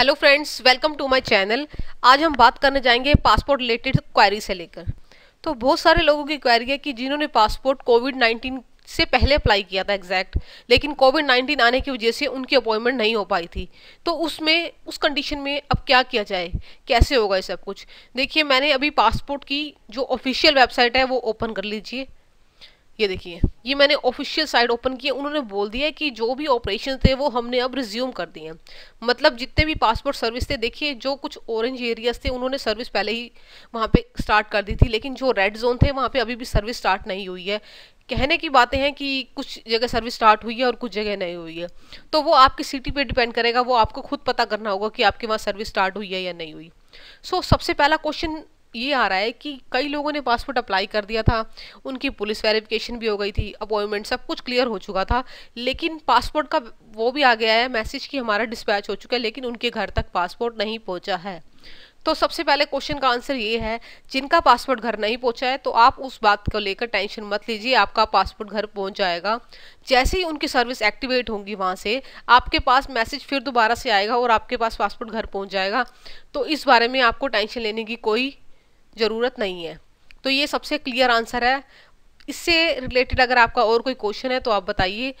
hello friends welcome to my channel आज हम बात करने जाएंगे पासपोर्ट रिलेटेड क्वायरी से लेकर तो बहुत सारे लोगों की क्वायरी है कि जिन्होंने पासपोर्ट कोविड 19 से पहले अप्लाई किया था एग्जैक्ट लेकिन कोविड 19 आने की वजह से उनकी अपॉइंटमेंट नहीं हो पाई थी तो उसमें उस कंडीशन में अब क्या किया जाए कैसे होगा ये सब कुछ देखिए मैंने अभी पासपोर्ट की जो ऑफिशियल वेबसाइट है वो ओपन कर लीजिए ये देखिए ये मैंने ऑफिशियल साइट ओपन की है उन्होंने बोल दिया है कि जो भी ऑपरेशन थे वो हमने अब रिज्यूम कर दिए हैं मतलब जितने भी पासपोर्ट सर्विस थे देखिए जो कुछ ऑरेंज एरियाज थे उन्होंने सर्विस पहले ही वहाँ पे स्टार्ट कर दी थी लेकिन जो रेड जोन थे वहाँ पे अभी भी सर्विस स्टार्ट नहीं हुई है कहने की बातें हैं कि कुछ जगह सर्विस स्टार्ट हुई है और कुछ जगह नहीं हुई है तो वो आपकी सिटी पर डिपेंड करेगा वो आपको खुद पता करना होगा कि आपके वहाँ सर्विस स्टार्ट हुई है या नहीं हुई सो so, सबसे पहला क्वेश्चन ये आ रहा है कि कई लोगों ने पासपोर्ट अप्लाई कर दिया था उनकी पुलिस वेरिफिकेशन भी हो गई थी अपॉइंटमेंट सब कुछ क्लियर हो चुका था लेकिन पासपोर्ट का वो भी आ गया है मैसेज कि हमारा डिस्पैच हो चुका है लेकिन उनके घर तक पासपोर्ट नहीं पहुंचा है तो सबसे पहले क्वेश्चन का आंसर ये है जिनका पासपोर्ट घर नहीं पहुंचा है तो आप उस बात को लेकर टेंशन मत लीजिए आपका पासपोर्ट घर पहुंच जाएगा जैसे ही उनकी सर्विस एक्टिवेट होंगी वहां से आपके पास मैसेज फिर दोबारा से आएगा और आपके पास पासपोर्ट घर पहुंच जाएगा तो इस बारे में आपको टेंशन लेने की कोई ज़रूरत नहीं है तो ये सबसे क्लियर आंसर है इससे रिलेटेड अगर आपका और कोई क्वेश्चन है तो आप बताइए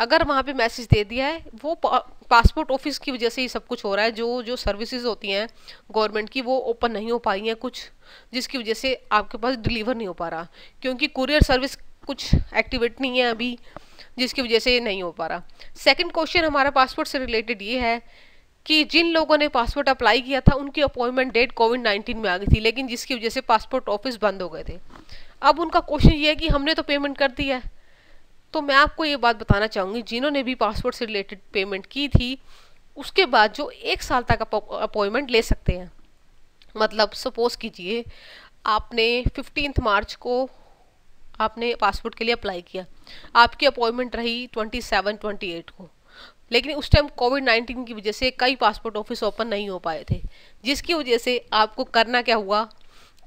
अगर वहाँ पे मैसेज दे दिया है वो पा, पासपोर्ट ऑफिस की वजह से ही सब कुछ हो रहा है जो जो सर्विसेज होती हैं गवर्नमेंट की वो ओपन नहीं हो पाई हैं कुछ जिसकी वजह से आपके पास डिलीवर नहीं हो पा रहा क्योंकि कुरियर सर्विस कुछ एक्टिवेट नहीं है अभी जिसकी वजह से ये नहीं हो पा रहा सेकंड क्वेश्चन हमारा पासपोर्ट से रिलेटेड ये है कि जिन लोगों ने पासपोर्ट अप्लाई किया था उनकी अपॉइंटमेंट डेट कोविड 19 में आ गई थी लेकिन जिसकी वजह से पासपोर्ट ऑफिस बंद हो गए थे अब उनका क्वेश्चन ये है कि हमने तो पेमेंट कर दी है तो मैं आपको ये बात बताना चाहूँगी जिन्होंने भी पासपोर्ट से रिलेटेड पेमेंट की थी उसके बाद जो एक साल तक अपॉइंटमेंट ले सकते हैं मतलब सपोज़ कीजिए आपने फिफ्टीन मार्च को आपने पासपोर्ट के लिए अप्लाई किया आपकी अपॉइंटमेंट रही ट्वेंटी सेवन ट्वेंटी एट को लेकिन उस टाइम कोविड नाइन्टीन की वजह से कई पासपोर्ट ऑफिस ओपन नहीं हो पाए थे जिसकी वजह से आपको करना क्या हुआ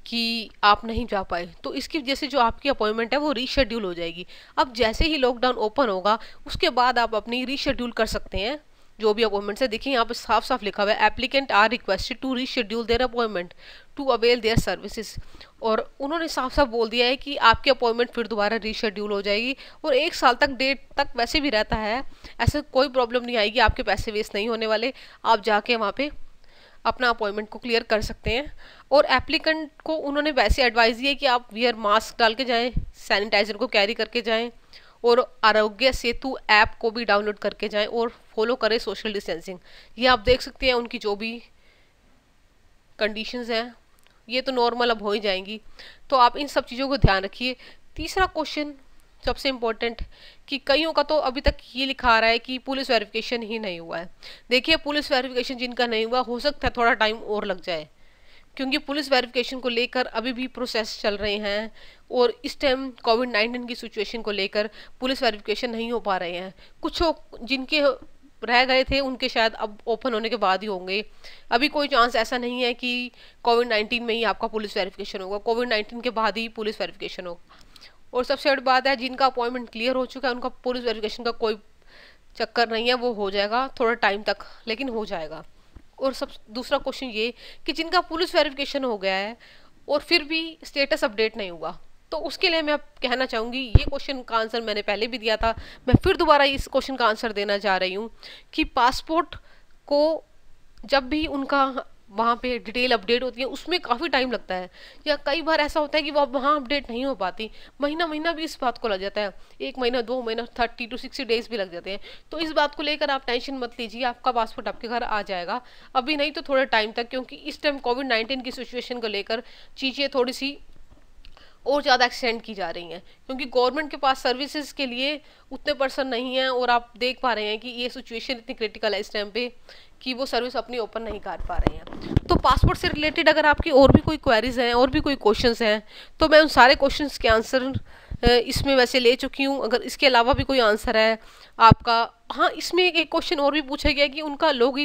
कि आप नहीं जा पाए तो इसकी वजह से जो आपकी अपॉइंटमेंट है वो रीशेड्यूल हो जाएगी अब जैसे ही लॉकडाउन ओपन होगा उसके बाद आप अपनी रीशेड्यूल कर सकते हैं जो भी अपॉइंटमेंट है देखिए यहाँ पे साफ साफ लिखा हुआ है applicant are requested to reschedule their appointment to avail their services और उन्होंने साफ साफ बोल दिया है कि आपकी अपॉइंटमेंट फिर दोबारा रीशेड्यूल हो जाएगी और एक साल तक डेट तक वैसे भी रहता है ऐसे कोई प्रॉब्लम नहीं आएगी आपके पैसे वेस्ट नहीं होने वाले आप जाके वहाँ पर अपना अपॉइंटमेंट को क्लियर कर सकते हैं और एप्लीकेंट को उन्होंने वैसे एडवाइस दी है कि आप वियर मास्क डाल के जाएँ सैनिटाइज़र को कैरी करके जाएँ और आरोग्य सेतु ऐप को भी डाउनलोड करके जाएं और फॉलो करें सोशल डिस्टेंसिंग ये आप देख सकते हैं उनकी जो भी कंडीशंस हैं ये तो नॉर्मल अब हो ही जाएंगी तो आप इन सब चीज़ों को ध्यान रखिए तीसरा क्वेश्चन सबसे इम्पोर्टेंट कि कईयों का तो अभी तक ये लिखा आ रहा है कि पुलिस वेरिफिकेशन ही नहीं हुआ है देखिए पुलिस वेरिफिकेशन जिनका नहीं हुआ हो सकता है थोड़ा टाइम और लग जाए क्योंकि पुलिस वेरिफिकेशन को लेकर अभी भी प्रोसेस चल रहे हैं और इस टाइम कोविड नाइन्टीन की सिचुएशन को लेकर पुलिस वेरिफिकेशन नहीं हो पा रहे हैं कुछ जिनके रह गए थे उनके शायद अब ओपन होने के बाद ही होंगे अभी कोई चांस ऐसा नहीं है कि कोविड नाइन्टीन में ही आपका पुलिस वेरिफिकेशन होगा कोविड नाइन्टीन के बाद ही पुलिस वेरिफिकेशन होगा और सबसे बड़ी बात है जिनका अपॉइंटमेंट क्लियर हो चुका है उनका पुलिस वेरिफिकेशन का कोई चक्कर नहीं है वो हो जाएगा थोड़ा टाइम तक लेकिन हो जाएगा और सब दूसरा क्वेश्चन ये कि जिनका पुलिस वेरिफिकेशन हो गया है और फिर भी स्टेटस अपडेट नहीं हुआ तो उसके लिए मैं कहना चाहूँगी ये क्वेश्चन का आंसर मैंने पहले भी दिया था मैं फिर दोबारा इस क्वेश्चन का आंसर देना चाह रही हूँ कि पासपोर्ट को जब भी उनका वहाँ पे डिटेल अपडेट होती है उसमें काफ़ी टाइम लगता है या कई बार ऐसा होता है कि अब वहाँ अपडेट नहीं हो पाती महीना महीना भी इस बात को लग जाता है एक महीना दो महीना थर्टी टू सिक्सटी डेज भी लग जाते हैं तो इस बात को लेकर आप टेंशन मत लीजिए आपका पासपोर्ट आपके घर आ जाएगा अभी नहीं तो थोड़े टाइम तक क्योंकि इस टाइम कोविड नाइन्टीन की सिचुएशन को लेकर चीज़ें थोड़ी सी और ज़्यादा एक्सटेंड की जा रही हैं क्योंकि गवर्नमेंट के पास सर्विसेज के लिए उतने पर्सन नहीं हैं और आप देख पा रहे हैं कि ये सिचुएशन इतनी क्रिटिकल है इस टाइम पे कि वो सर्विस अपनी ओपन नहीं कर पा रहे हैं तो पासपोर्ट से रिलेटेड अगर आपकी और भी कोई क्वेरीज हैं और भी कोई क्वेश्चन हैं तो मैं उन सारे क्वेश्चन के आंसर इसमें वैसे ले चुकी हूँ अगर इसके अलावा भी कोई आंसर है आपका हाँ इसमें एक क्वेश्चन और भी पूछा गया कि उनका लॉग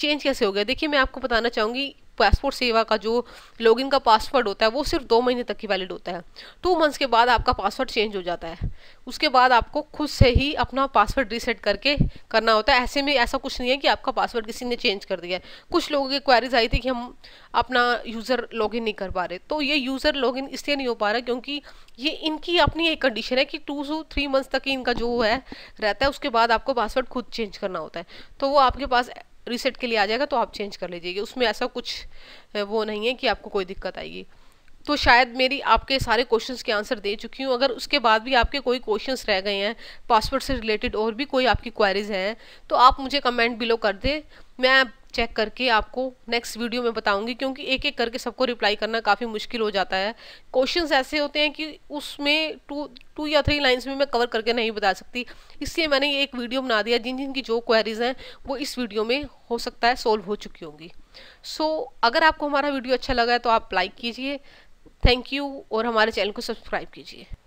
चेंज कैसे हो गया देखिए मैं आपको बताना चाहूँगी पासपोर्ट सेवा का जो लॉगिन का पासवर्ड होता है वो सिर्फ दो महीने तक ही वैलिड होता है टू मंथ्स के बाद आपका पासवर्ड चेंज हो जाता है उसके बाद आपको खुद से ही अपना पासवर्ड रीसेट करके करना होता है ऐसे में ऐसा कुछ नहीं है कि आपका पासवर्ड किसी ने चेंज कर दिया है कुछ लोगों की क्वारीज आई थी कि हम अपना यूज़र लॉगिन नहीं कर पा रहे तो ये यूज़र लॉगिन इसलिए नहीं हो पा रहा क्योंकि ये इनकी अपनी एक कंडीशन है कि टू टू थ्री मंथ्स तक ही इनका जो है रहता है उसके बाद आपको पासवर्ड खुद चेंज करना होता है तो वो आपके पास रीसेट के लिए आ जाएगा तो आप चेंज कर लीजिएगा उसमें ऐसा कुछ वो नहीं है कि आपको कोई दिक्कत आएगी तो शायद मेरी आपके सारे क्वेश्चंस के आंसर दे चुकी हूँ अगर उसके बाद भी आपके कोई क्वेश्चंस रह गए हैं पासवर्ड से रिलेटेड और भी कोई आपकी क्वारीज हैं तो आप मुझे कमेंट बिलो कर दें मैं चेक करके आपको नेक्स्ट वीडियो में बताऊंगी क्योंकि एक एक करके सबको रिप्लाई करना काफ़ी मुश्किल हो जाता है क्वेश्चंस ऐसे होते हैं कि उसमें टू टू या थ्री लाइंस में मैं कवर करके नहीं बता सकती इसलिए मैंने ये एक वीडियो बना दिया जिन जिन की जो क्वेरीज हैं वो इस वीडियो में हो सकता है सोल्व हो चुकी होंगी सो so, अगर आपको हमारा वीडियो अच्छा लगा है तो आप लाइक कीजिए थैंक यू और हमारे चैनल को सब्सक्राइब कीजिए